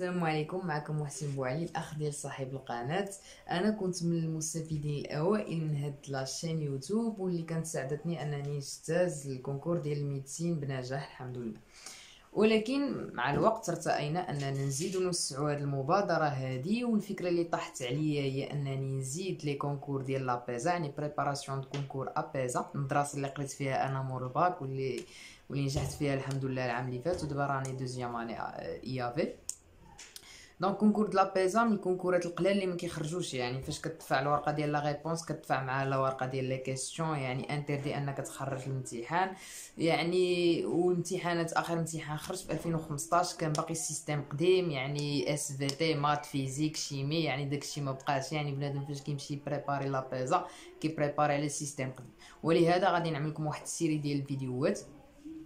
السلام عليكم معكم محسن بوعلي الاخ ديال صاحب القناه انا كنت من المستفيدين الاوائل من هاد لاشين يوتيوب واللي كانت ساعدتني انني نجتاز الكونكور ديال الميديسين بنجاح الحمد لله ولكن مع الوقت ارتأينا اننا نزيد نوسعوا هذه المبادره هذه والفكره اللي طاحت عليا هي انني نزيد لي كونكور ديال لابيزا يعني بريباراسيون دو كونكور ابيزا المدرسه اللي قريت فيها انا مور الباك واللي واللي نجحت فيها الحمد لله العام اللي فات ودابا راني دوزيام اني اي افي دونك كونكور دو لابيزام الكونكورات القلال اللي ما كيخرجوش يعني فاش كتدفع الورقه ديال لا ريبونس كتدفع مع لا ورقه ديال لي كيسيون يعني انتردي انك تخرج الامتحان يعني وامتحانات اخر امتحان خرج في 2015 كان باقي السيستيم قديم يعني اس في تي مات فيزيك شيمي يعني داكشي ما بقاش يعني بنادم فاش كيمشي بريباري لابيزا كيبريباري على السيستيم قديم ولهذا غادي نعمل لكم واحد السيري ديال الفيديوهات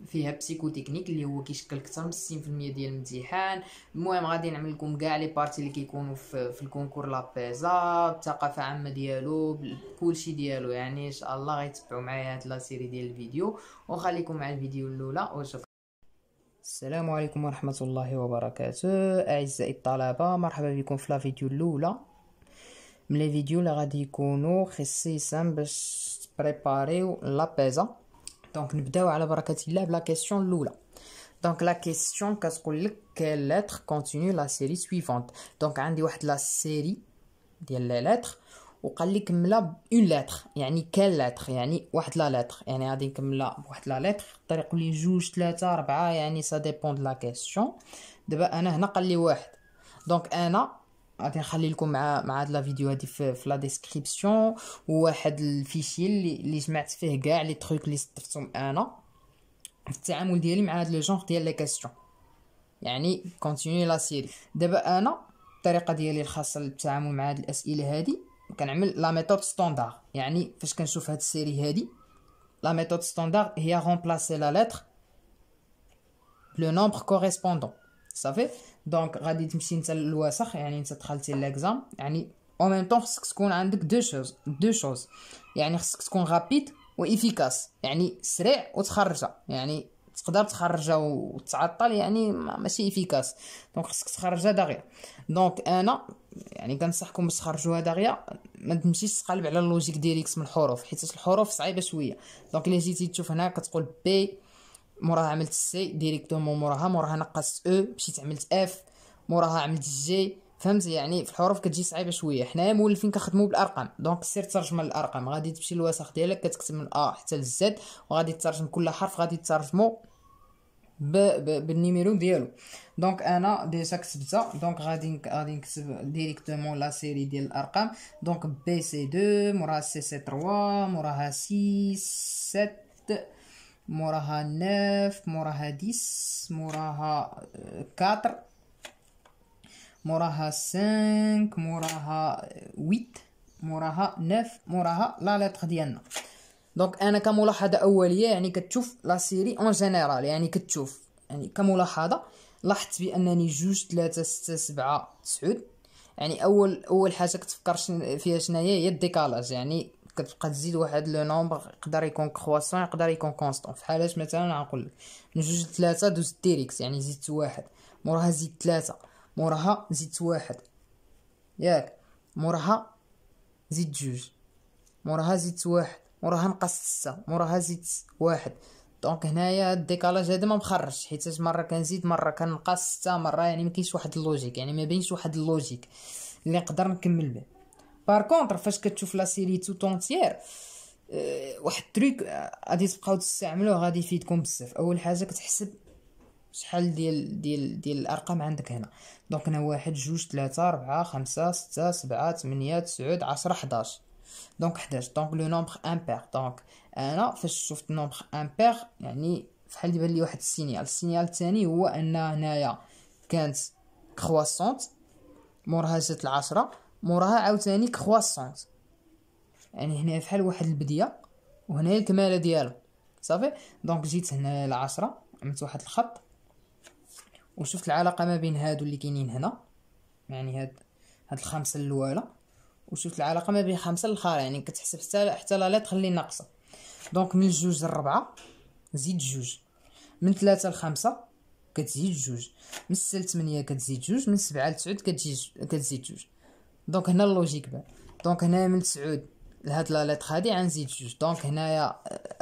فيها بسيكو تكنيك اللي هو كيشكل اكثر من 60% ديال الامتحان المهم غادي نعمل لكم كاع لي بارتي اللي كيكونوا في, في الكونكور لابيزا الثقافه عامه ديالو شيء ديالو يعني ان شاء الله غيتبعوا معايا هاد لا سيري ديال الفيديو وخليكم مع الفيديو الاولى وشكرا السلام عليكم ورحمه الله وبركاته اعزائي الطلبه مرحبا بكم في لا فيديو الاولى من لي فيديو اللي غادي يكونوا خصيصا باش تبريباريو لابيزا دونك نبداو على بركه الله بلا كيسيون الاولى دونك لا كيسيون كتقول لك كال لتر كونتينيو لا سيري سويفونت دونك عندي واحد لا سيري ديال لي لتر وقال لي كملها اون لتر يعني كاين لتر يعني واحد لا لتر يعني غادي نكملها بواحد لا لتر يقدر يقول لي جوج ثلاثه اربعه يعني سا ديبوند لا كيسيون دابا انا هنا قال لي واحد دونك انا غادي نخلي لكم مع مع هاد لا فيديو هادي في, في لا ديسكريبسيون وواحد الفيشي اللي, اللي جمعت فيه كاع لي تروك اللي صدفتهم انا في التعامل ديالي مع هاد لو جونغ ديال لي كاستيون يعني كونتيني لا سيري دابا انا الطريقه ديالي الخاصه للتعامل مع هاد الاسئله هادي كنعمل لا ميثود ستاندار يعني فاش كنشوف هاد السيري هادي لا ميثود ستاندار هي غومبلاسي لا لتر لو نومبر كوريسبوندون صافي دونك غادي تمشي انت للوسخ يعني انت دخلتي ليكزام يعني او ميم طون خصك تكون عندك دو شوز دو شوز يعني خصك تكون غابيد وافيكاس يعني سريع وتخرجها يعني تقدر تخرجها وتعطل يعني ماشي افيكاس دونك خصك تخرجها دغيا دونك انا يعني كنصحكم باش تخرجوها دغيا ما تمشيش تقلب على اللوجيك ديريكت من الحروف حيت الحروف صعيبه شويه دونك الا جيتي تشوف هنا كتقول بي موراها عملت سي ديريكتومون موراها موراها نقصت او مشيت عملت اف موراها عملت جي فهمت يعني في الحروف كتجي صعيبه شويه حنايا مولفين كنخدموا بالارقام دونك سير ترجم الارقام غادي تمشي للوسخ ديالك كتكتب من ا حتى للزد وغادي تترجم كل حرف غادي تترجمو ب... ب... بالنيميرو ديالو دونك انا ديجا كتبتها دونك غادي غادي نكتب ديريكتومون لا سيري ديال الارقام دونك بي سي 2 موراها سي سي 3 موراها سي 7 موراها نوف موراها ديس موراها آه، كاتر موراها سانك موراها آه، ويت موراها نوف موراها لا لاتر ديالنا دونك انا كملاحظه اوليه يعني كتشوف لا سيري اون جينيرال يعني كتشوف يعني كملاحظه لاحظت بانني جوج ثلاثة ستة سبعة تسعود يعني اول اول حاجه كتفكر فيها شناهي هي الديكالاج يعني كتبقى تزيد واحد لو نومبر يقدر يكون كرواسون يقدر يكون كونستون فحالاش مثلا نقول لك من جوج لثلاثه دوز تيريكس يعني زدت واحد موراها زدت ثلاثه موراها زدت واحد ياك موراها زدت جوج موراها زدت واحد موراها نقص ستة موراها زدت واحد دونك هنايا الديكالاج هذا ما مخرجش حيت مره كنزيد مره كنقص ستة مره يعني ما كاينش واحد اللوجيك يعني ما بينش واحد اللوجيك اللي نقدر نكمل به بار كونتر فاش كتشوف لا سيري تو تونتيير واحد التريك euh, غادي تبقاو تستعملوه غادي يفيدكم بزاف اول حاجه كتحسب شحال ديال ديال ديال الارقام عندك هنا دونك هنا واحد جوج ثلاثة أربعة خمسة ستة سبعة ثمانية تسعود عشرة حداش دونك حداش دونك لو نومبر امبير دونك انا فاش شفت نومبر امبير يعني فحال يبان لي واحد السينيال السينيال الثاني هو ان هنايا كانت كرواسونت مورها جات العشرة موراها عاوتاني كخواسونت يعني هنا فحال واحد البديه وهنايا الكماله ديالو صافي دونك جيت هنا العشرة عملت واحد الخط وشفت العلاقه ما بين هادو اللي كاينين هنا يعني هاد هاد الخمسه الاولى وشفت العلاقه ما بين خمسه الاخر يعني كتحسب حتى حتى لا لتر اللي ناقصه دونك من جوج لربعة زيد جوج من ثلاثة لخمسة كتزيد جوج من ستة لثمانية كتزيد جوج من سبعة لتسعود كتزيد جوج دونك هنا اللوجيك بان دونك هنا من تسعود لهاد لا لتر هادي غنزيد جوج دونك هنايا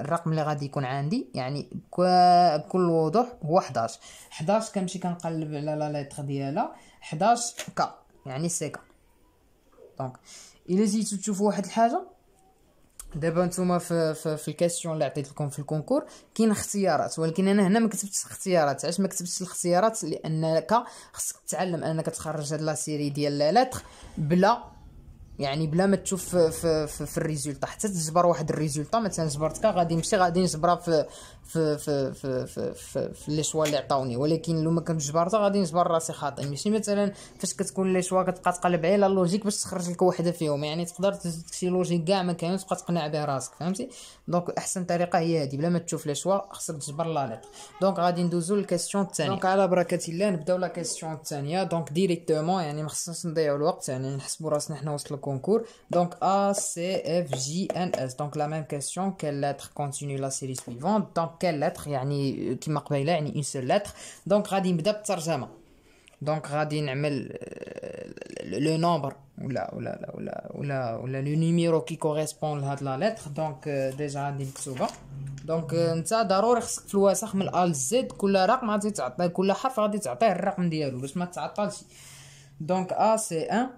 الرقم اللي غادي يكون عندي يعني بكل وضوح هو 11 11 كنمشي كنقلب على لا لتر ديالها 11 ك يعني سي ك دونك الا جيتو تشوفوا واحد الحاجه دابا نتوما في, في, في الكاستيون اللي عطيت لكم في الكونكور كاين اختيارات ولكن انا هنا ما كتبتش اختيارات علاش ما كتبتش الاختيارات لانك خصك تتعلم انك تخرج هاد لا سيري ديال لا لاتر بلا يعني بلا ما تشوف في, في, في, في الريزولتا حتى تجبر واحد الريزولتا مثلا جبرتك غادي نمشي غادي نجبرها في في في في في في, في لي شوا اللي عطاوني ولكن لو ما كنتش جبرت غادي نجبر راسي خاطئ ماشي مثلا فاش كتكون لي شوا كتبقى تقلب على اللوجيك باش تخرج لك وحده فيهم يعني تقدر تزيد شي لوجيك كاع ما كانش تبقى تقنع به راسك فهمتي دونك احسن طريقه هي هذه بلا ما تشوف لي شوا خصك تجبر لا لتر دونك غادي ندوزو للكاستيون الثانيه دونك على بركه الله نبداو لا كاستيون الثانيه دونك ديريكتومون يعني ما خصناش نضيعوا الوقت يعني نحسبوا راسنا حنا وسط الكونكور دونك ا سي اف جي ان اس دونك لا ميم كاستيون كاللاتر كونتينيو لا سيري سويفون دونك كان لاتر يعني كما قبيله يعني اون سول لاتر دونك غادي نبدا بالترجمه دونك غادي نعمل لو نومبر ولا ولا ولا ولا ولا لو نيميرو كي كوريسبون لهاد لا لاتر دونك ديجا غادي نكتبها دونك انت ضروري خصك في الوسخ من ال زد كل رقم غادي تعطيه كل حرف غادي تعطيه الرقم ديالو باش ما تعطلش دونك ا سي ان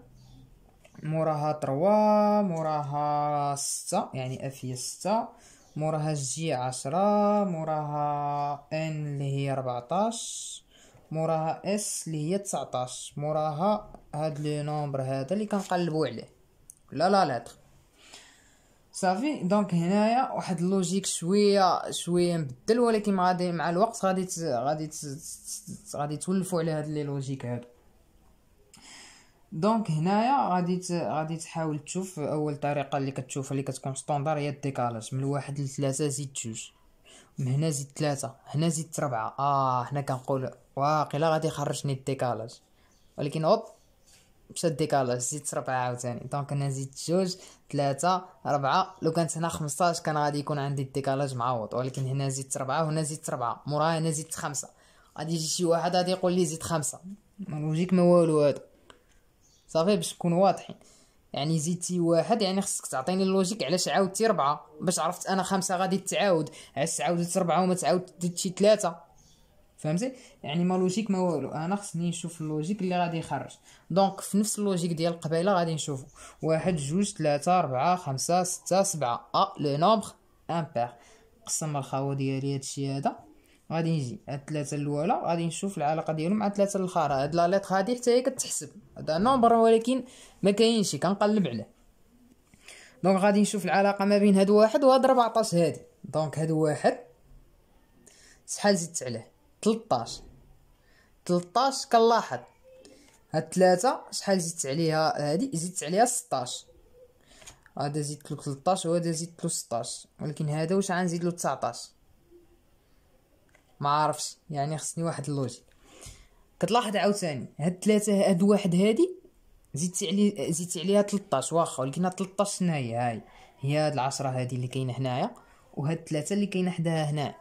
موراها تروا موراها 6 يعني اف هي 6 موراها جي عشرة موراها ان اللي هي ربعتاش موراها اس اللي هي تسعتاش موراها هاد لو نومبر هذا اللي كنقلبو عليه لا لا لاتر صافي دونك هنايا واحد اللوجيك شويه شويه مبدل ولكن غادي مع الوقت غادي غادي غادي تولفوا على هاد لي لوجيك هادو دونك هنايا غادي غادي تحاول تشوف اول طريقه اللي كتشوفها اللي كتكون ستاندر هي الديكالاج من واحد لثلاثة زيد جوج من هنا زيد ثلاثة هنا زيد ربعة اه هنا كنقول واقيلا غادي يخرجني الديكالاج ولكن هوب مشى الديكالاج زيد ربعة عاوتاني دونك هنا زيد جوج ثلاثة ربعة لو كانت هنا خمسطاش كان غادي يكون عندي الديكالاج معوض ولكن هنا زيد ربعة وهنا زيد ربعة موراها هنا زيد خمسة غادي يجي شي واحد غادي يقول لي زيد خمسة لوجيك ما والو هذا صافي باش نكون واضحين يعني زيتي واحد يعني خصك تعطيني اللوجيك علاش عاودتي ربعة باش عرفت انا خمسة غادي تعاود علاش عاودت ربعة وما تعاودت شي ثلاثة فهمتي يعني ما لوجيك ما والو انا خصني نشوف اللوجيك اللي غادي يخرج دونك في نفس اللوجيك ديال القبيله غادي نشوفو واحد جوج ثلاثة ربعة خمسة ستة سبعة ا لو نومبر امبير قسم الخاوه ديالي هادشي هذا غادي نجي هاد الثلاثه الاولى غادي نشوف العلاقه ديالهم مع الثلاثه الاخرى هاد لا ليتر هادي حتى هي كتحسب هذا نومبر ولكن ما كاينش كنقلب عليه دونك غادي نشوف العلاقه ما بين هاد واحد وهاد 14 هادي دونك هاد واحد شحال زدت عليه 13 13 كنلاحظ هاد ثلاثة شحال زدت عليها هادي زدت عليها 16 هذا زدت له 13 وهذا زدت له 16 ولكن هذا واش غنزيد له 19 ما عارفش يعني خصني واحد اللوجيك كتلاحظ عاوتاني هاد ثلاثه هاد واحد هادي زدتي عليه زدتي عليها 13 واخا ولقينا 13 هنا هي هاي هي هاد العشرة هادي اللي كاينه هنايا وهاد ثلاثه اللي كاينه حداها هنا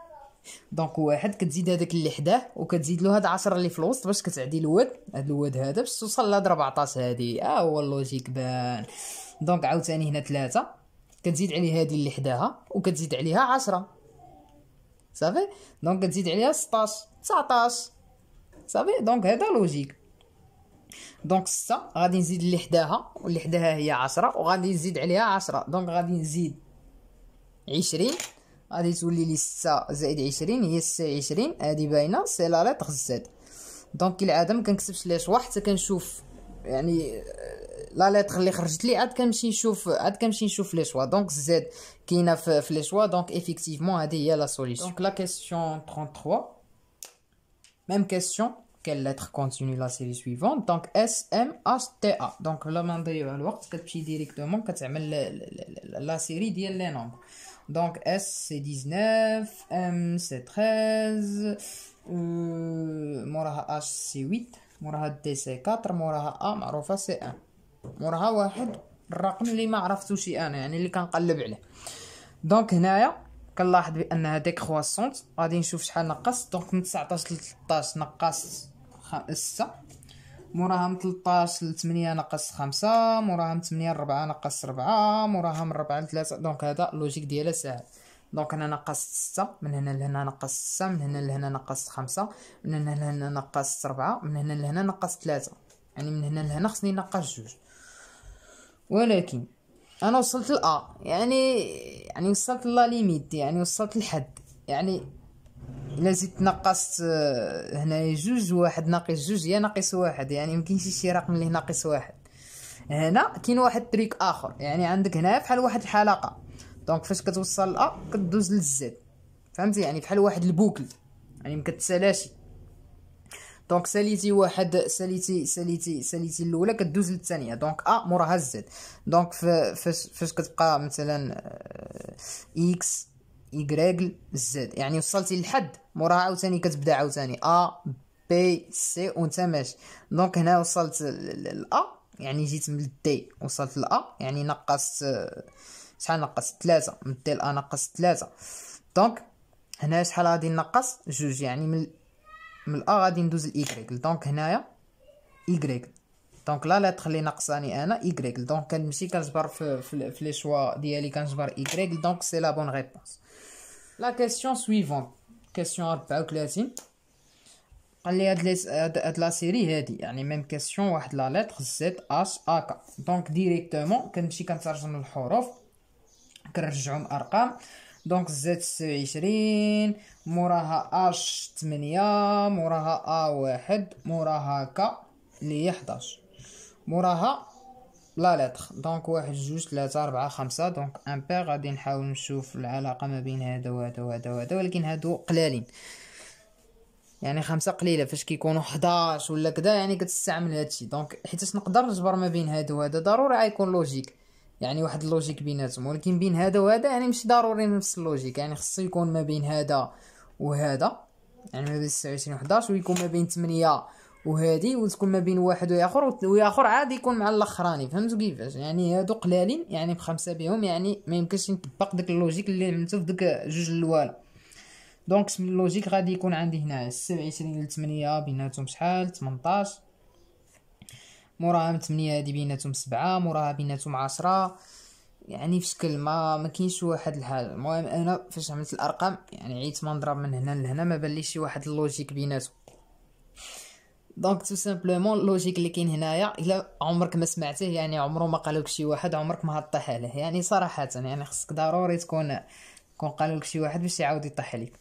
دونك واحد كتزيد هذاك اللي حداه وكتزيد له هاد 10 اللي في الوسط باش كتعدي الواد هاد الواد هذا باش توصل لهاد 14 هادي اه هو اللوجيك بان دونك عاوتاني هنا ثلاثة كتزيد عليه هادي اللي حداها وكتزيد عليها 10 صافي دونك تزيد عليها 16 19 صافي دونك هذا لوجيك دونك 6 غادي نزيد اللي حداها واللي حداها هي 10 وغادي نزيد عليها 10 دونك غادي نزيد 20 غادي تولي لي 6 زائد 20 هي 26 هذه باينه سي لا ليتر زد دونك العاده ما كنكتبش ليش واحد حتى كنشوف يعني La lettre qu'on est écrite, c'est comme si le choix. Donc, Z qui n'a dans le choix, donc effectivement, a la solution. Donc, la question 33. Même question, quelle lettre continue la série suivante Donc, S, M, H, T, A. Donc, la main de c'est directement la série dit donne les nombres. Donc, S, c'est 19. M, c'est 13. Euh, moraha H, c'est 8. moraha T, c'est 4. moraha A, c'est 1. موراها واحد الرقم اللي ما عرفتوش انا يعني اللي كنقلب عليه دونك هنايا كنلاحظ بانها ديكرواسونت غادي نشوف شحال نقص دونك من 19 ل 13 نقص 6 موراها من 13 ل 8 نقص 5 موراها من 8 ل 4 نقص 4 موراها من 4 ل 3 دونك هذا اللوجيك ديالها ساهل دونك انا نقصت 6 من هنا لهنا نقصت 6 من هنا لهنا نقصت 5 من هنا لهنا نقصت 4 من هنا لهنا نقصت 3 يعني من هنا لهنا خصني نقص 2 ولكن انا وصلت لأ آه، يعني يعني وصلت لا ليميت يعني وصلت لحد يعني الا زدت نقصت آه، هنايا جوج واحد ناقص جوج يا ناقص واحد يعني مكاينش شي رقم اللي ناقص واحد هنا كاين واحد تريك اخر يعني عندك هنا بحال واحد الحلقه دونك فاش كتوصل لا كدوز للزد فهمتي يعني بحال واحد البوكل يعني مكتسالاش دونك ساليتي واحد ساليتي ساليتي ساليتي الاولى كدوز للثانيه دونك ا موراها الزد دونك فاش كتبقى مثلا اكس يغريغل زد يعني وصلتي للحد موراها عاوتاني كتبدا عاوتاني ا بي سي وانت ماشي دونك هنا وصلت للأ يعني جيت من الدي وصلت للأ يعني نقصت آه، شحال نقصت ثلاثة من الدي لأ نقصت ثلاثة دونك هنا شحال غادي نقص جوج يعني من من الا غادي ندوز لايكغيك دونك هنايا ايكغيك دونك لا لتر اللي ناقصاني انا ايكغيك دونك كنمشي كنجبر في في لي شوا ديالي كنجبر ايكغيك دونك سي لا بون ريبونس لا كيسيون سويفون كيسيون 34 قال لي هاد هاد هاد لا سيري هادي يعني ميم كيسيون واحد لا لتر زد اش ا ك دونك ديريكتومون كنمشي كنترجم الحروف كنرجعهم ارقام دونك زاد تسعة وعشرين موراها اش تمنية موراها ا واحد موراها كا اللي هي حداش موراها لا لاتر دونك واحد جوج ثلاثة ربعة خمسة دونك امبير غادي نحاول نشوف العلاقة ما بين هذا وهذا وهذا وهذا ولكن هادو قلالين يعني خمسة قليلة فاش كيكونوا حداش ولا كدا يعني كتستعمل هادشي دونك حيتاش نقدر نجبر ما بين هادو وهذا ضروري غيكون لوجيك يعني واحد اللوجيك بيناتهم ولكن بين هذا وهذا يعني مش ضروري نفس اللوجيك يعني خصو يكون ما بين هذا وهذا يعني ما بين 26 و 11 ويكون ما بين 8 وهادي وتكون ما بين واحد وياخر وياخر عادي يكون مع الاخراني فهمتوا كيفاش يعني هادو قلالين يعني بخمسه بهم يعني ما يمكنش نطبق داك اللوجيك اللي عملتو في داك جوج الوالا دونك اللوجيك غادي يكون عندي هنا 27 ل 8 بيناتهم شحال 18 موراها من 8 هادي بيناتهم سبعة موراها بيناتهم عشرة يعني في شكل ما ما كاينش واحد الحال المهم انا فاش عملت الارقام يعني عيت ما نضرب من هنا لهنا ما بان شي واحد اللوجيك بيناتهم دونك تو سامبلومون اللوجيك اللي كاين هنايا الا عمرك ما سمعته يعني عمره ما قالوك شي واحد عمرك ما هطيح عليه يعني صراحه يعني خصك ضروري تكون كون قالولك شي واحد باش يعاود يطيح عليك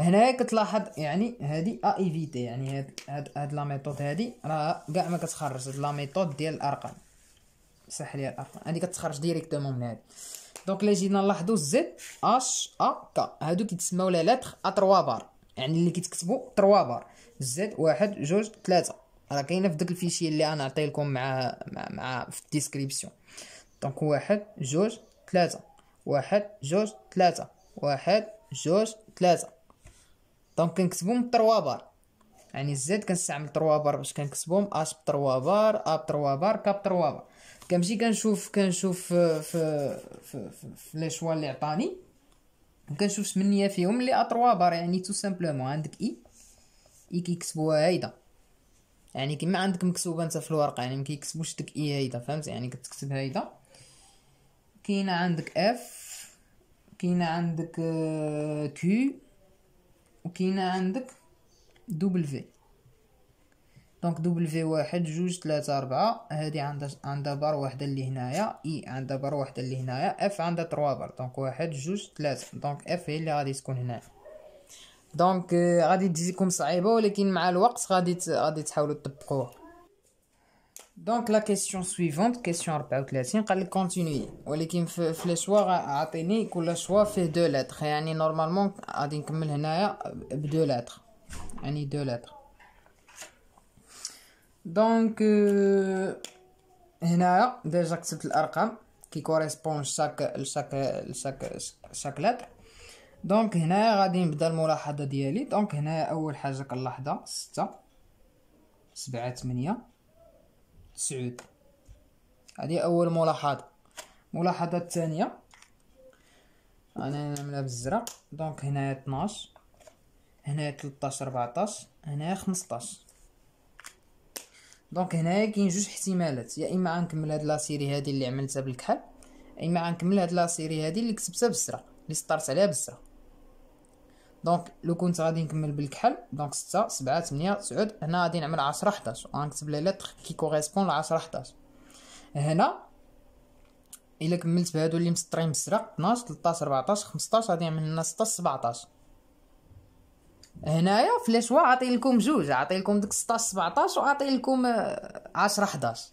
هنايا كتلاحظ يعني هادي ايفيتي e يعني هاد هاد, هاد لا ميثود هادي راه كاع ما كتخرج هاد لا ميثود ديال الارقام صح لي الارقام هادي كتخرج ديريكتومون من هادي دونك الا جينا نلاحظوا زد اش ا ك هادو كيتسماو لي لاتر ا 3 بار يعني اللي كيتكتبوا 3 بار زد واحد جوج ثلاثة راه كاينه في داك الفيشي اللي انا عطيه لكم مع مع, مع في الديسكريبسيون دونك واحد جوج ثلاثة واحد جوج ثلاثة واحد جوج ثلاثة دونك كنكتبهم 3 بار يعني الزد كنستعمل 3 بار باش كنكتبهم اش ب 3 بار ا ب 3 بار كاب 3 بار كنمشي كنشوف كنشوف في في في, في لي شوا اللي عطاني وكنشوف ثمانيه فيهم اللي ا 3 بار يعني تو سامبلومون عندك اي اي كيكتبوها هايدا يعني كيما عندك مكتوبه انت في الورقه يعني ما كيكتبوش ديك اي هايدا فهمت يعني كتكتب هايدا كاينه عندك اف كاينه عندك كيو آه، وكاينه عندك دوبل في دونك دوبل في واحد جوج ثلاثة أربعة هادي عندها عندها بار واحدة اللي هنايا إي e عندها بار واحدة اللي هنايا إف عندها تروا بار دونك واحد جوج ثلاثة دونك إف هي اللي غادي تكون هنايا دونك آه، غادي تجيكم صعيبة ولكن مع الوقت غادي غادي تحاولوا تطبقوها donc la question suivante question rapide qu'elle continue olé qui me fait le a le fait deux lettres et normalement a va euh, deux lettres a deux lettres donc euh, déjà qui correspond chaque chaque lettre donc a donc lettre سعود هذه اول ملاحظه الملاحظه الثانيه انا نعملها بالزرق دونك هنا 12 هنا 13 14 هنا 15 دونك هنايا كاين جوج احتمالات يا اما غنكمل هاد سيري هادي اللي عملتها بالكحل يا اما غنكمل هاد سيري هادي اللي كتبتها بالزرق اللي سطرت عليها بالزرق دونك لو كنت غادي نكمل بالكحل دونك 6 7 8 9 هنا غادي نعمل 10 11 غنكتب لي لتر كي كوريسبون ل 10 11 هنا الا كملت بهادو اللي مسطرين بالسرق 12 13 14 15 غادي نعمل هنا 6 17 هنايا في الاشواء عطي لكم جوج عطي لكم ديك 6 17 وعطي لكم 10 11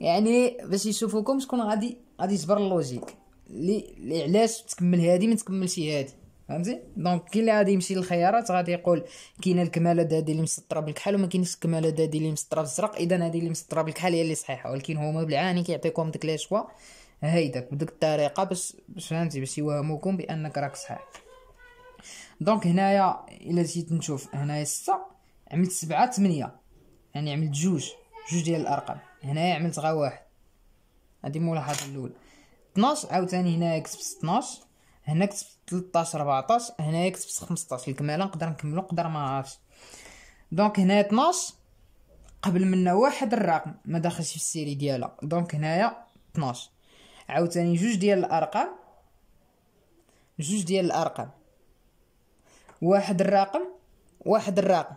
يعني باش يشوفوكم شكون غادي غادي يجبر اللوجيك لي علاش تكمل هادي ما تكملش هادي فهمتي دونك كي اللي غادي يمشي للخيارات غادي يقول كاينه الكماله هذه اللي مسطره بالكحل وما كاينش الكماله هذه اللي مسطره بالزرق اذا هذه اللي مسطره بالكحل هي اللي صحيحه ولكن هما بالعاني كيعطيكم ديك لي شوا هيداك بديك الطريقه باش فهمتي باش يوهموكم بانك راك صحيح دونك هنايا الا جيت نشوف هنايا 6 عملت 7 8 يعني عملت جوج جوج ديال الارقام هنايا عملت غا واحد هذه الملاحظه الاولى 12 عاوتاني هنايا كتبت 12 هنا كتبت 13 14 هنايا كتبت 15 الكماله نقدر نكملو نقدر ما عرفتش دونك هنا 12 قبل منا واحد الرقم ما داخلش في السيري ديالها دونك هنايا 12 عاوتاني جوج ديال الارقام جوج ديال الارقام واحد الرقم واحد الرقم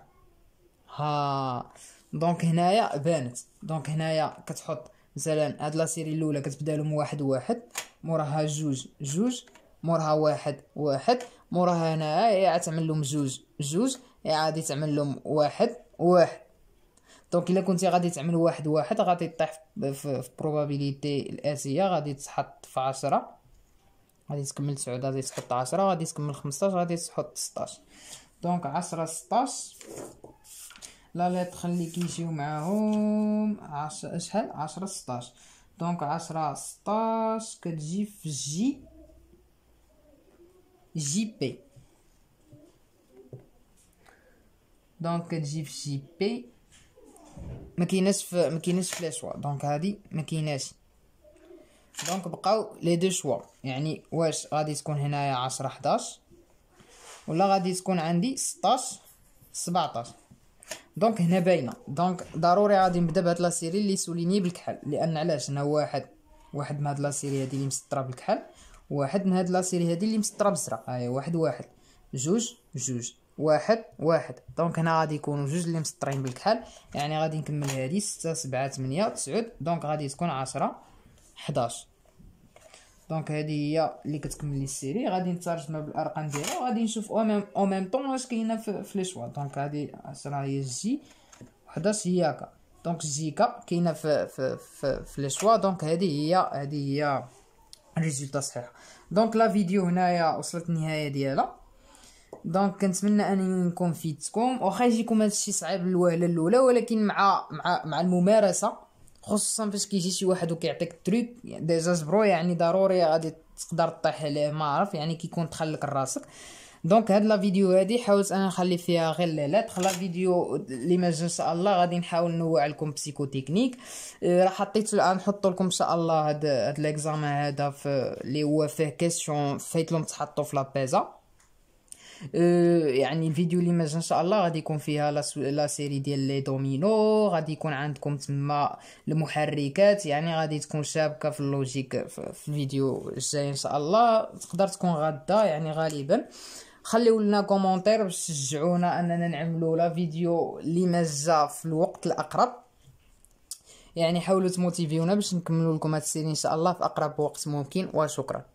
ها دونك هنايا بانت دونك هنايا كتحط مثلا هاد لا سيري الاولى كتبدا لهم واحد واحد موراها جوج جوج مورها واحد واحد مورها هنا يا تعمل لهم زوج زوج يا تعمل لهم واحد واحد دونك الا كنتي غادي تعمل واحد واحد غادي تطيح في بروبابيليتي الاسيه غادي تحط في عشرة غادي تكمل تسعود غادي تحط عشرة غادي تكمل خمسطاش غادي تحط سطاش دونك عشرة سطاش لا لا تخلي كيجيو معاهم 10 شحال عشرة سطاش دونك عشرة سطاش كتجي في جي JP. دونك تجي جي بي ما كايناش في ما كايناش في شوا دونك هادي ما كايناش دونك بقاو لي دو شوا يعني واش غادي تكون هنايا 10 11 ولا غادي تكون عندي 16 17 دونك هنا باينه دونك ضروري غادي نبدا بهاد لا سيري اللي سوليني بالكحل لان علاش انا واحد واحد من هاد لا سيري هادي اللي مسطره بالكحل واحد من هاد لاسيري هادي اللي مسطره بزرق هاهي واحد واحد جوج جوج واحد واحد دونك هنا غادي يكونوا جوج اللي مسطرين بالكحل يعني غادي نكمل هادي 6 7 8 9 دونك غادي تكون 10 11 دونك هادي هي اللي كتكمل لي السيري غادي نترجمها بالارقام ديالها وغادي نشوف او ميم او ميم طون واش كاينه في لي شوا دونك هادي 10 هي جي 11 هي كا دونك جي كا كاينه في في في, في لي شوا دونك هادي هي هادي هي ريزولتا صحيحه دونك لا فيديو هنايا وصلت النهايه ديالها دونك كنتمنى انني نكون فيتكم واخا يجيكم هادشي صعيب الوهله الاولى ولكن مع مع مع الممارسه خصوصا فاش كيجي شي واحد وكيعطيك تريك ديجا جبرو يعني ضروري غادي تقدر طيح عليه ما عرف يعني كيكون تخلك راسك دونك هاد لا فيديو هادي حاولت انا نخلي فيها غير لي لتر لا فيديو لي ان شاء الله غادي نحاول نوع لكم بسيكو تكنيك أه، راه حطيت الان نحط لكم ان شاء الله هاد هاد ليكزام هذا اللي هو فيه كيسيون فايتلهم تحطوا في لابيزا أه، يعني الفيديو اللي مازال ان شاء الله غادي يكون فيها لا, سو... لا سيري ديال لي دومينو غادي يكون عندكم تما المحركات يعني غادي تكون شابكه في اللوجيك في الفيديو الجاي ان شاء الله تقدر تكون غاده يعني غالبا خليو لنا كومونتير باش تشجعونا اننا نعملو لا فيديو لي مزه في الوقت الاقرب يعني حاولوا تموتيفيونا باش نكملوا لكم هاد السيري ان شاء الله في اقرب وقت ممكن وشكرا